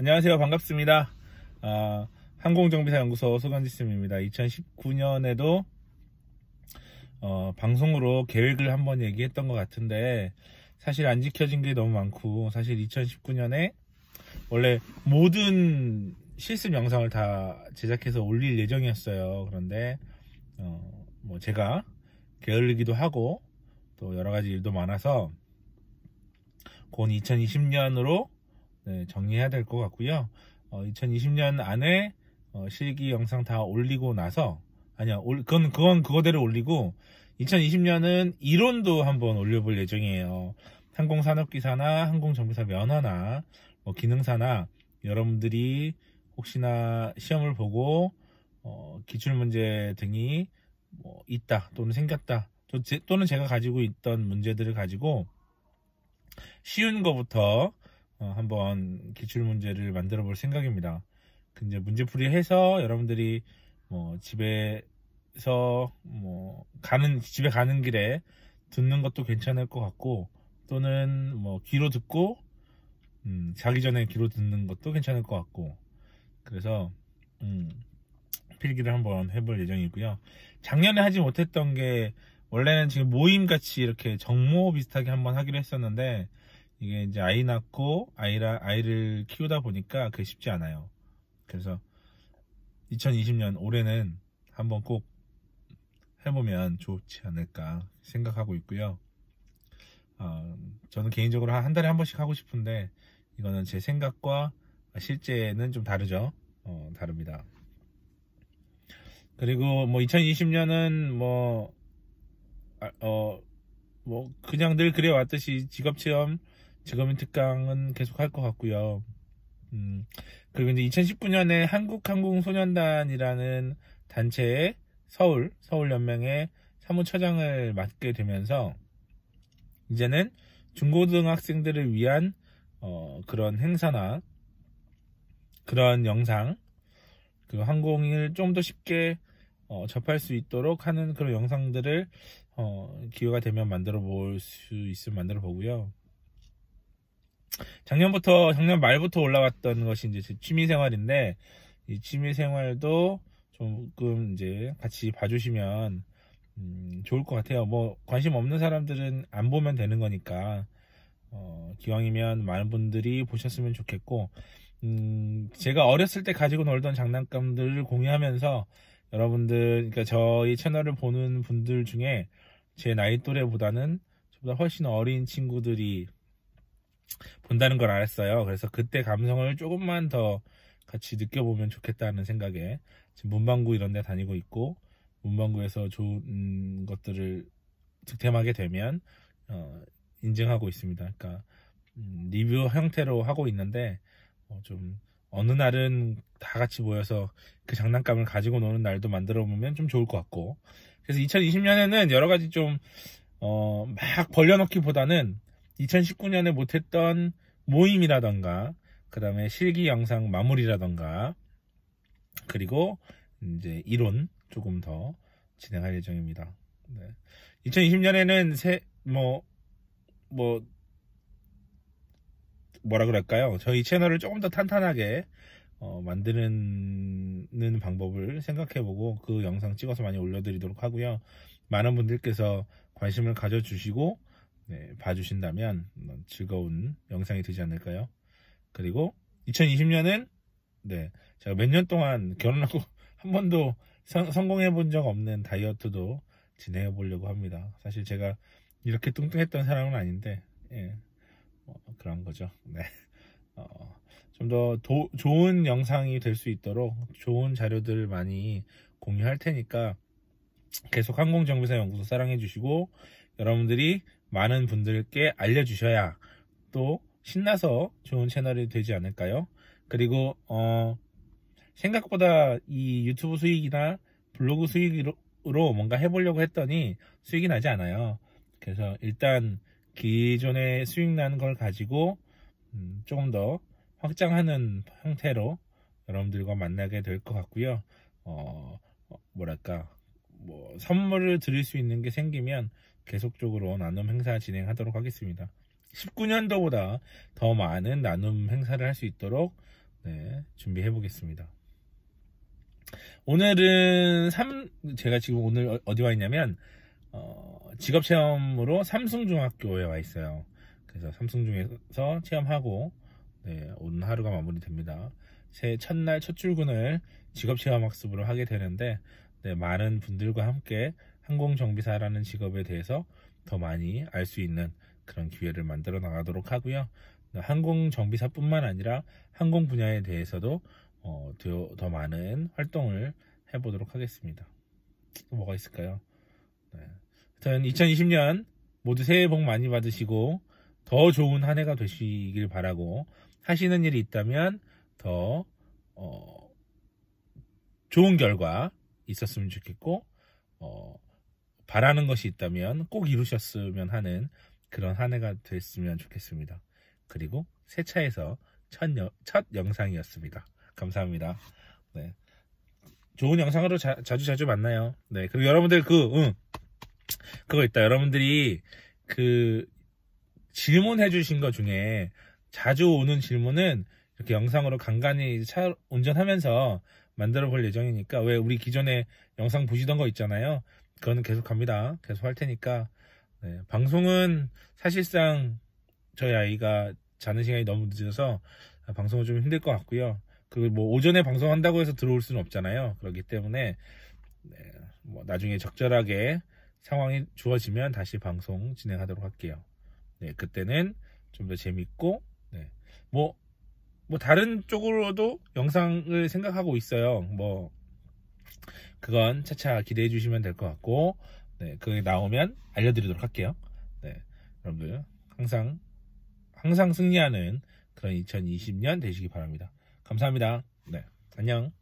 안녕하세요 반갑습니다 어, 항공정비사연구소 소관지쌤입니다 2019년에도 어, 방송으로 계획을 한번 얘기했던 것 같은데 사실 안 지켜진 게 너무 많고 사실 2019년에 원래 모든 실습 영상을 다 제작해서 올릴 예정이었어요 그런데 어, 뭐 제가 게을리기도 하고 또 여러 가지 일도 많아서 곧 2020년으로 네, 정리해야 될 것 같고요. 2020년 어, 안에 어, 실기 영상 다 올리고 나서 아니야, 그건 그건 그거대로 올리고 2020년은 이론도 한번 올려볼 예정이에요. 항공산업기사나 항공정비사 면허나 뭐 기능사나 여러분들이 혹시나 시험을 보고 어, 기출문제 등이 뭐 있다 또는 생겼다 또 제, 또는 제가 가지고 있던 문제들을 가지고 쉬운 것부터 어, 한번 기출 문제를 만들어 볼 생각입니다. 근데 그 문제풀이 해서 여러분들이 뭐 집에서 뭐 가는 집에 가는 길에 듣는 것도 괜찮을 것 같고 또는 뭐 귀로 듣고 음, 자기 전에 귀로 듣는 것도 괜찮을 것 같고 그래서 음, 필기를 한번 해볼 예정이고요. 작년에 하지 못했던 게 원래는 지금 모임 같이 이렇게 정모 비슷하게 한번 하기로 했었는데 이게 이제 아이 낳고 아이라 아이를 키우다 보니까 그게 쉽지 않아요. 그래서 2020년 올해는 한번 꼭 해보면 좋지 않을까 생각하고 있고요. 어, 저는 개인적으로 한 달에 한 번씩 하고 싶은데 이거는 제 생각과 실제는 좀 다르죠. 어, 다릅니다. 그리고 뭐 2020년은 뭐, 아, 어, 뭐 그냥 늘 그래왔듯이 직업 체험 지금인 특강은 계속 할 것 같고요. 음, 그리고 이제 2019년에 한국항공소년단이라는 단체의 서울, 서울연맹의 사무처장을 맡게 되면서 이제는 중고등학생들을 위한 어, 그런 행사나 그런 영상, 그 항공을 좀 더 쉽게 어, 접할 수 있도록 하는 그런 영상들을 어, 기회가 되면 만들어 볼 수 있으면 만들어 보고요. 작년부터 작년 말부터 올라왔던 것이 이제 취미 생활인데 이 취미 생활도 조금 이제 같이 봐주시면 음, 좋을 것 같아요. 뭐 관심 없는 사람들은 안 보면 되는 거니까 어, 기왕이면 많은 분들이 보셨으면 좋겠고 음, 제가 어렸을 때 가지고 놀던 장난감들을 공유하면서 여러분들 그러니까 저희 채널을 보는 분들 중에 제 나이 또래보다는 저보다 훨씬 어린 친구들이 본다는 걸 알았어요. 그래서 그때 감성을 조금만 더 같이 느껴보면 좋겠다는 생각에 지금 문방구 이런 데 다니고 있고 문방구에서 좋은 음, 것들을 득템하게 되면 어, 인증하고 있습니다. 그러니까 음, 리뷰 형태로 하고 있는데 어, 좀 어느 날은 다 같이 모여서 그 장난감을 가지고 노는 날도 만들어 보면 좀 좋을 것 같고 그래서 2020년에는 여러 가지 좀막 어, 벌려놓기보다는 2019년에 못했던 모임이라던가 그 다음에 실기 영상 마무리라던가 그리고 이제 이론 조금 더 진행할 예정입니다. 네. 2020년에는 새, 뭐, 뭐, 뭐라 그럴까요? 저희 채널을 조금 더 탄탄하게 어, 만드는 방법을 생각해보고 그 영상 찍어서 많이 올려드리도록 하고요. 많은 분들께서 관심을 가져주시고 네, 봐주신다면 즐거운 영상이 되지 않을까요? 그리고 2020년은 네, 제가 몇 년 동안 결혼하고 한 번도 성, 공해본 적 없는 다이어트도 진행해 보려고 합니다. 사실 제가 이렇게 뚱뚱했던 사람은 아닌데 예, 뭐 그런 거죠. 네. 어, 좀더 좋은 영상이 될 수 있도록 좋은 자료들 많이 공유할 테니까 계속 항공정비사 연구소 사랑해 주시고 여러분들이 많은 분들께 알려주셔야 또 신나서 좋은 채널이 되지 않을까요? 그리고 어 생각보다 이 유튜브 수익이나 블로그 수익으로 뭔가 해보려고 했더니 수익이 나지 않아요. 그래서 일단 기존의 수익 난 걸 가지고 음, 조금 더 확장하는 형태로 여러분들과 만나게 될 것 같고요. 어, 뭐랄까, 뭐, 선물을 드릴 수 있는 게 생기면 계속적으로 나눔 행사 진행하도록 하겠습니다. 19년도보다 더 많은 나눔 행사를 할 수 있도록 네, 준비해 보겠습니다. 오늘은 3, 제가 지금 오늘 어, 어디 와 있냐면 어, 직업 체험으로 삼성중학교에 와 있어요. 그래서 삼성중에서 체험하고 네, 오늘 하루가 마무리됩니다. 제 첫날 첫 출근을 직업 체험 학습으로 하게 되는데 네, 많은 분들과 함께 항공정비사라는 직업에 대해서 더 많이 알 수 있는 그런 기회를 만들어 나가도록 하고요. 항공정비사뿐만 아니라 항공 분야에 대해서도 어, 더, 더 많은 활동을 해보도록 하겠습니다. 또 뭐가 있을까요? 네. 하여튼 2020년 모두 새해 복 많이 받으시고 더 좋은 한 해가 되시길 바라고 하시는 일이 있다면 더 어, 좋은 결과 있었으면 좋겠고 어, 바라는 것이 있다면 꼭 이루셨으면 하는 그런 한 해가 됐으면 좋겠습니다. 그리고 새차에서 첫, 여, 첫 영상이었습니다. 감사합니다. 네. 좋은 영상으로 자, 주 자주 만나요. 네. 그리고 여러분들 그, 응. 그거 있다. 여러분들이 그 질문해 주신 것 중에 자주 오는 질문은 이렇게 영상으로 간간히 차 운전하면서 만들어 볼 예정이니까 왜 우리 기존에 영상 보시던 거 있잖아요. 그거는 계속 갑니다. 계속 할 테니까 네, 방송은 사실상 저희 아이가 자는 시간이 너무 늦어서 방송은 좀 힘들 것 같고요. 그리고 뭐 오전에 방송한다고 해서 들어올 수는 없잖아요. 그렇기 때문에 네, 뭐 나중에 적절하게 상황이 주어지면 다시 방송 진행하도록 할게요. 네, 그때는 좀 더 재밌고 네, 뭐, 뭐 다른 쪽으로도 영상을 생각하고 있어요. 뭐 그건 차차 기대해 주시면 될 것 같고 네, 그게 나오면 알려드리도록 할게요. 네, 여러분들 항상 항상 승리하는 그런 2020년 되시기 바랍니다. 감사합니다. 네, 안녕.